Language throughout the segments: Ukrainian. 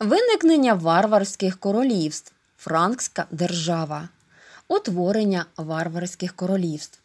виникнення варварських королівств, Франкська держава, утворення варварських королівств.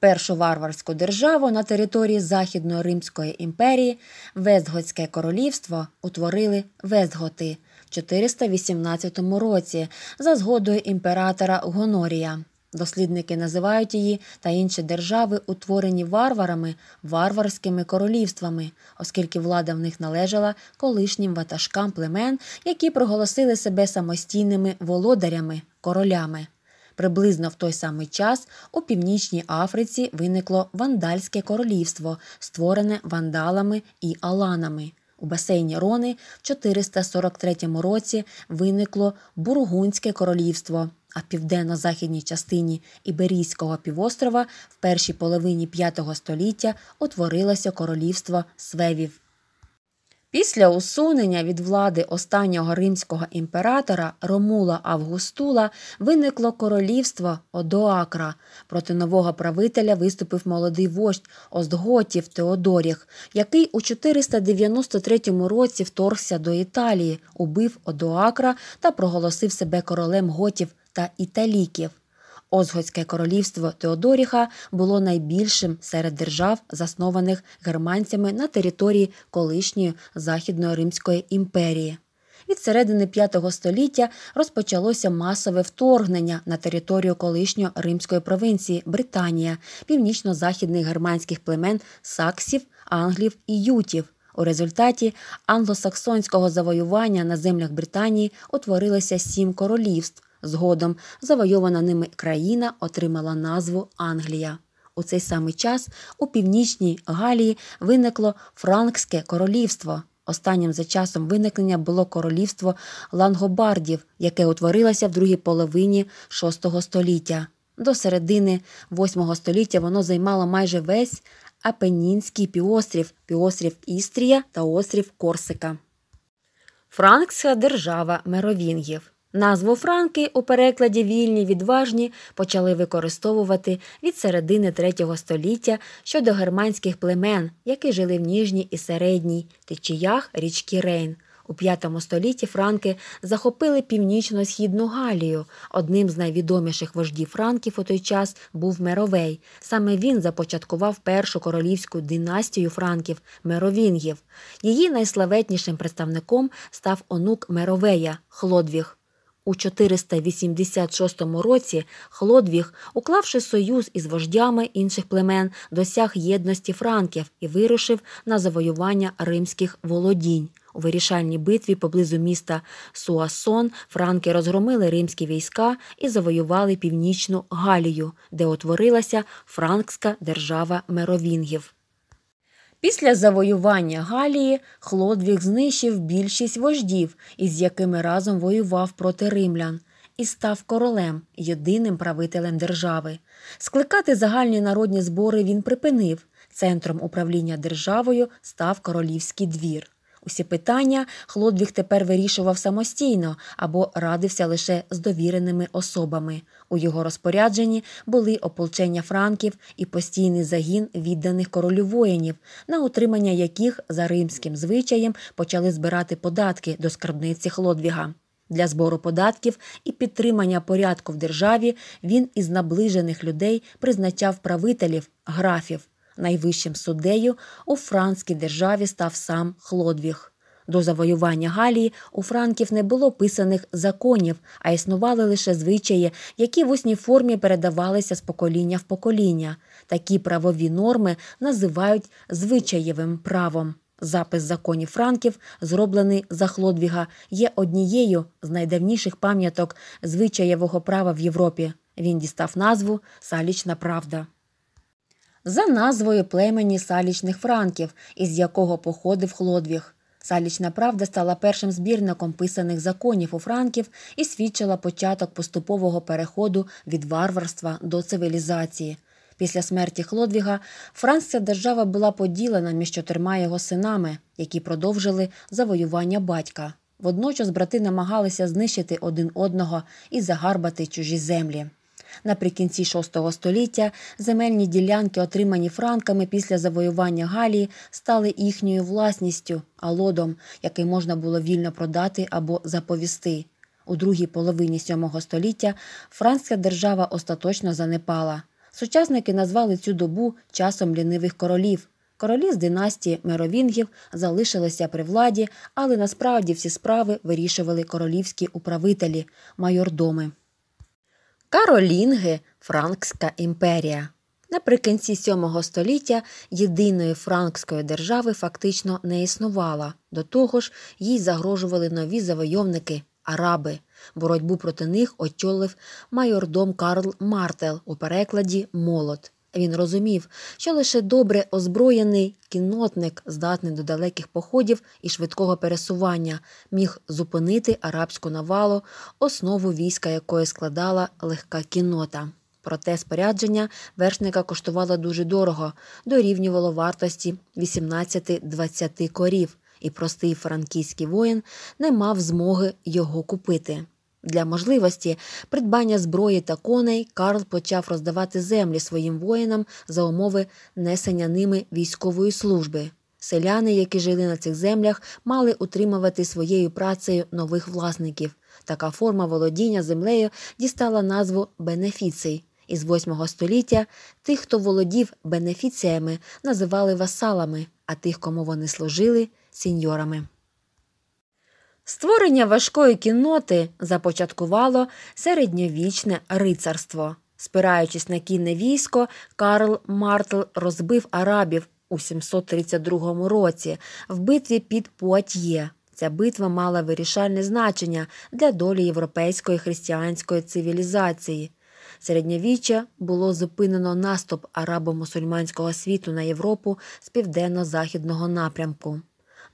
Першу варварську державу на території Західної Римської імперії Вестготське королівство утворили Вестготи в 418 році за згодою імператора Гонорія. Дослідники називають її та інші держави, утворені варварами, варварськими королівствами, оскільки влада в них належала колишнім ватажкам племен, які проголосили себе самостійними володарями, королями. Приблизно в той самий час у північній Африці виникло вандальське королівство, створене вандалами і аланами. У басейні Рони в 443 році виникло Бургунське королівство а в південно-західній частині Іберійського півострова в першій половині V століття утворилося королівство свевів. Після усунення від влади останнього римського імператора Ромула Августула виникло королівство Одоакра. Проти нового правителя виступив молодий вождь Остготів Теодоріх, який у 493 році вторгся до Італії, убив Одоакра та проголосив себе королем готів та італіків. Озгоцьке королівство Теодоріха було найбільшим серед держав, заснованих германцями на території колишньої Західної Римської імперії. Від середини п'ятого століття розпочалося масове вторгнення на територію колишньої римської провинції Британія, північно-західних германських племен саксів, англів і ютів. У результаті англосаксонського завоювання на землях Британії утворилося сім королівств. Згодом завойована ними країна отримала назву Англія. У цей самий час у північній Галії виникло Франкське королівство. Останнім за часом виникнення було королівство лангобардів, яке утворилося в другій половині VI століття. До середини VIII століття воно займало майже весь Апенінський піострів, піострів Істрія та острів Корсика. Франкська держава меровінгів. Назву Франки у перекладі вільні відважні почали використовувати від середини третього століття щодо германських племен, які жили в ніжній і середній течіях річки Рейн. У п'ятому столітті Франки захопили північно-східну Галію. Одним з найвідоміших вождів Франків у той час був Меровей. Саме він започаткував першу королівську династію Франків Меровінгів. Її найславетнішим представником став онук Меровея Хлодвіг. У 486 році Хлодвіг, уклавши союз із вождями інших племен, досяг єдності франків і вирушив на завоювання римських володінь. У вирішальній битві поблизу міста Суасон франки розгромили римські війська і завоювали північну Галію, де утворилася франкська держава меровінгів. Після завоювання Галії Хлодвіг знищив більшість вождів, із якими разом воював проти римлян, і став королем, єдиним правителем держави. Скликати загальні народні збори він припинив. Центром управління державою став королівський двір. Усі питання Хлодвіг тепер вирішував самостійно або радився лише з довіреними особами. У його розпорядженні були ополчення франків і постійний загін відданих королю воїнів, на утримання яких за римським звичаєм почали збирати податки до скарбниці Хлодвіга. Для збору податків і підтримання порядку в державі він із наближених людей призначав правителів, графів. Найвищим суддею у франській державі став сам Хлодвіг. До завоювання Галії у Франків не було писаних законів, а існували лише звичаї, які в усній формі передавалися з покоління в покоління. Такі правові норми називають звичаєвим правом. Запис законів Франків, зроблений за Хлодвіга, є однією з найдавніших пам'яток звичаєвого права в Європі. Він дістав назву Салічна Правда за назвою племені салічних франків, із якого походив Хлодвіг. Салічна правда стала першим збірником писаних законів у франків і свідчила початок поступового переходу від варварства до цивілізації. Після смерті Хлодвіга Франція держава була поділена між чотирма його синами, які продовжили завоювання батька. Водночас брати намагалися знищити один одного і загарбати чужі землі. Наприкінці VI століття земельні ділянки, отримані франками після завоювання Галії, стали їхньою власністю, алодом, який можна було вільно продати або заповісти. У другій половині VII століття Франська держава остаточно занепала. Сучасники назвали цю добу часом лінивих королів. Королі з династії меровінгів залишилися при владі, але насправді всі справи вирішували королівські управителі майордоми. Каролінги Франкська імперія. Наприкінці VII століття єдиної франкської держави фактично не існувала. До того ж, їй загрожували нові завойовники араби. Боротьбу проти них очолив майордом Карл Мартел у перекладі Молот. Він розумів, що лише добре озброєний кіннотник, здатний до далеких походів і швидкого пересування, міг зупинити арабську навалу, основу війська якої складала легка кіннота. Проте спорядження вершника коштувало дуже дорого, дорівнювало вартості 18-20 корів, і простий франкійський воїн не мав змоги його купити. Для можливості придбання зброї та коней Карл почав роздавати землі своїм воїнам за умови несення ними військової служби. Селяни, які жили на цих землях, мали утримувати своєю працею нових власників. Така форма володіння землею дістала назву бенефіцій. Із 8 століття тих, хто володів бенефіціями, називали васалами, а тих, кому вони служили сіньорами. Створення важкої кінноти започаткувало середньовічне рицарство. Спираючись на кінне військо, Карл Мартл розбив арабів у 732 році в битві під Пуатьє. Ця битва мала вирішальне значення для долі європейської християнської цивілізації. Середньовіччя було зупинено наступ арабо-мусульманського світу на Європу з південно-західного напрямку.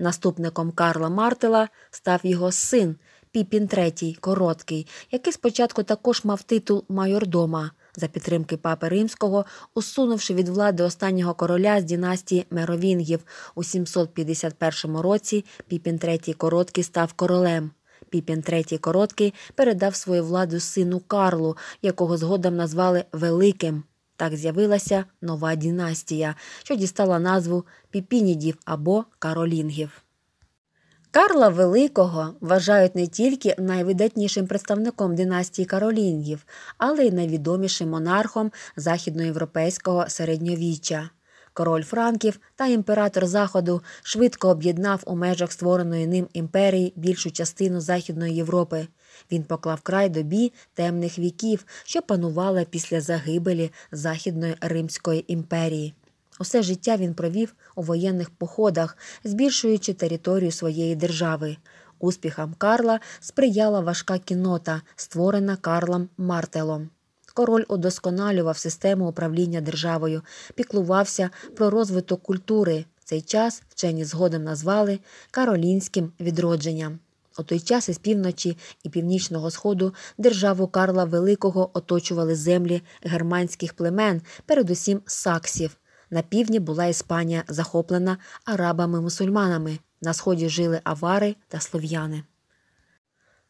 Наступником Карла Мартела став його син Піпін III Короткий, який спочатку також мав титул майордома за підтримки папи римського, усунувши від влади останнього короля з дінастії Меровінгів у 751 році. Піпін III Короткий став королем. Піпін III Короткий передав свою владу сину Карлу, якого згодом назвали Великим. Так з'явилася нова дінастія, що дістала назву піпінідів або каролінгів. Карла Великого вважають не тільки найвидатнішим представником династії каролінгів, але й найвідомішим монархом західноєвропейського середньовіччя. Король Франків та імператор Заходу швидко об'єднав у межах створеної ним імперії більшу частину Західної Європи. Він поклав край добі темних віків, що панувала після загибелі Західної Римської імперії. Усе життя він провів у воєнних походах, збільшуючи територію своєї держави. Успіхам Карла сприяла важка кінота, створена Карлом Мартелом. Король удосконалював систему управління державою, піклувався про розвиток культури. Цей час вчені згодом назвали каролінським відродженням. У той час із півночі і північного сходу державу Карла Великого оточували землі германських племен, передусім саксів. На півдні була Іспанія захоплена арабами-мусульманами. На сході жили авари та слов'яни.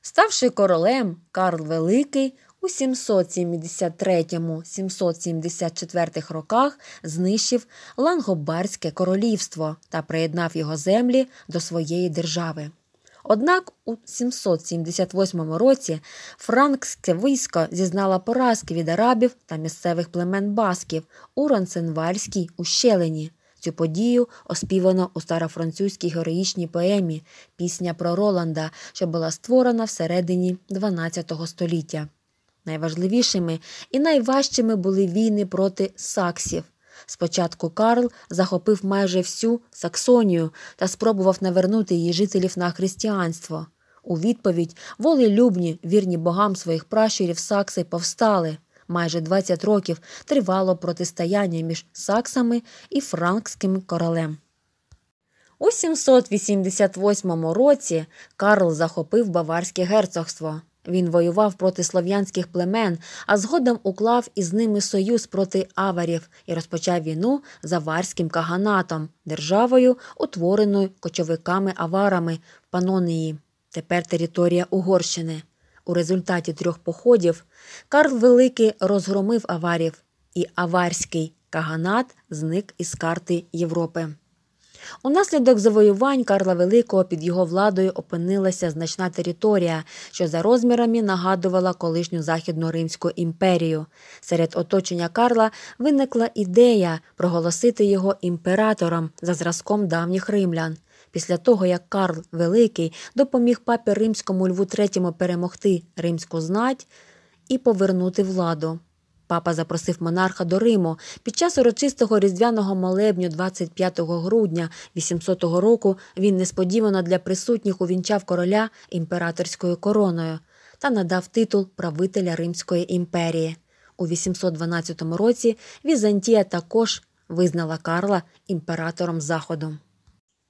Ставши королем, Карл Великий у 773-774 роках знищив Лангобарське королівство та приєднав його землі до своєї держави. Однак у 778 році франкське військо зізнала поразки від арабів та місцевих племен басків у Ронсенвальській ущелині. Цю подію оспівано у старофранцузькій героїчній поемі Пісня про Роланда, що була створена всередині XII століття. Найважливішими і найважчими були війни проти саксів. Спочатку Карл захопив майже всю Саксонію та спробував навернути її жителів на християнство. У відповідь волелюбні, вірні богам своїх пращурів Сакси повстали. Майже 20 років тривало протистояння між Саксами і Франкським королем. У 788 році Карл захопив Баварське герцогство. Він воював проти слов'янських племен, а згодом уклав із ними союз проти аварів і розпочав війну з аварським каганатом, державою, утвореною кочовиками-аварами в Панонії. Тепер територія Угорщини. У результаті трьох походів Карл Великий розгромив аварів, і аварський каганат зник із карти Європи. Унаслідок завоювань Карла Великого під його владою опинилася значна територія, що за розмірами нагадувала колишню Західну Римську імперію. Серед оточення Карла виникла ідея проголосити його імператором за зразком давніх римлян. Після того, як Карл Великий допоміг папі римському Льву III перемогти римську знать і повернути владу. Папа запросив монарха до Риму під час урочистого різдвяного молебню 25 грудня 800 року. Він несподівано для присутніх увінчав короля імператорською короною та надав титул правителя Римської імперії. У 812 році Візантія також визнала Карла імператором Заходу.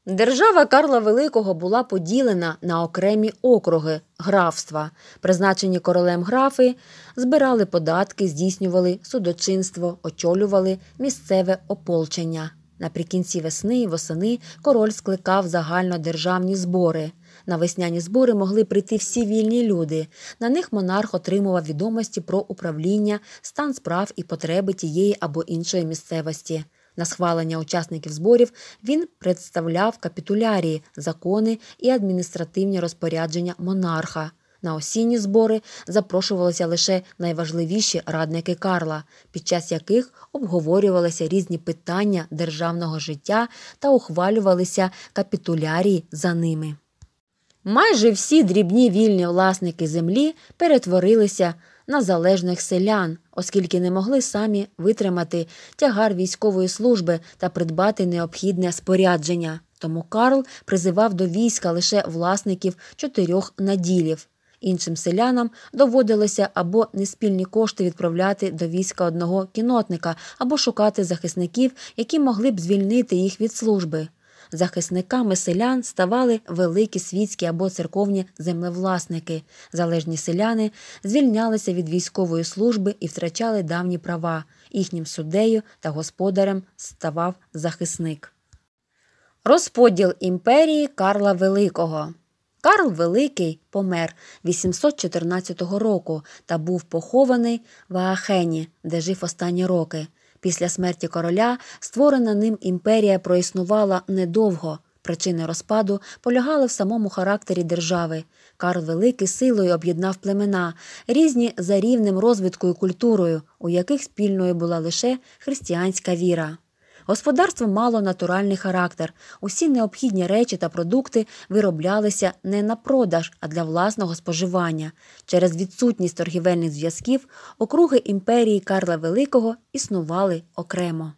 Держава Карла Великого була поділена на окремі округи графства, призначені королем графи, збирали податки, здійснювали судочинство, очолювали місцеве ополчення. Наприкінці весни і восени король скликав загальнодержавні збори. На весняні збори могли прийти всі вільні люди. На них монарх отримував відомості про управління, стан справ і потреби тієї або іншої місцевості. На схвалення учасників зборів він представляв капітулярії, закони і адміністративні розпорядження монарха. На осінні збори запрошувалися лише найважливіші радники Карла, під час яких обговорювалися різні питання державного життя та ухвалювалися капітулярії за ними. Майже всі дрібні вільні власники землі перетворилися на залежних селян, оскільки не могли самі витримати тягар військової служби та придбати необхідне спорядження. Тому Карл призивав до війська лише власників чотирьох наділів. Іншим селянам доводилося або неспільні кошти відправляти до війська одного кінотника, або шукати захисників, які могли б звільнити їх від служби. Захисниками селян ставали великі світські або церковні землевласники. Залежні селяни звільнялися від військової служби і втрачали давні права. Їхнім суддею та господарем ставав захисник. Розподіл імперії Карла Великого. Карл Великий помер 814 року та був похований в Аахені, де жив останні роки. Після смерті короля створена ним імперія проіснувала недовго. Причини розпаду полягали в самому характері держави. Карл Великий силою об'єднав племена, різні за рівнем розвитку і культурою, у яких спільною була лише християнська віра. Господарство мало натуральний характер. Усі необхідні речі та продукти вироблялися не на продаж, а для власного споживання. Через відсутність торгівельних зв'язків округи імперії Карла Великого існували окремо.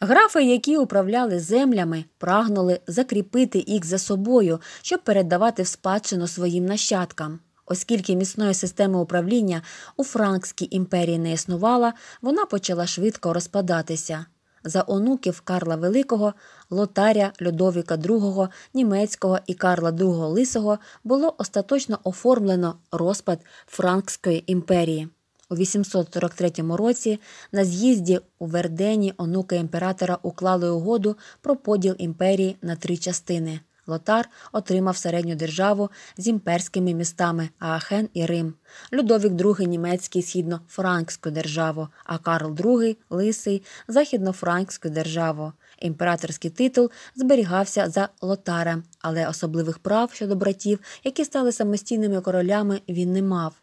Графи, які управляли землями, прагнули закріпити їх за собою, щоб передавати в спадщину своїм нащадкам. Оскільки міцної системи управління у Франкській імперії не існувала, вона почала швидко розпадатися за онуків Карла Великого, Лотаря Людовіка II німецького і Карла II Лисого було остаточно оформлено розпад Франкської імперії. У 843 році на з'їзді у Вердені онуки імператора уклали угоду про поділ імперії на три частини. Лотар отримав середню державу з імперськими містами Аахен і Рим, Людовік II німецький східно-франкську державу, а Карл II – Лисий західно-франкську державу. Імператорський титул зберігався за Лотарем, але особливих прав щодо братів, які стали самостійними королями, він не мав.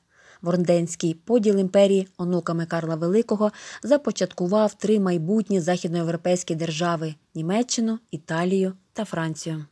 Ворнденський поділ імперії онуками Карла Великого започаткував три майбутні західноєвропейські держави Німеччину, Італію та Францію.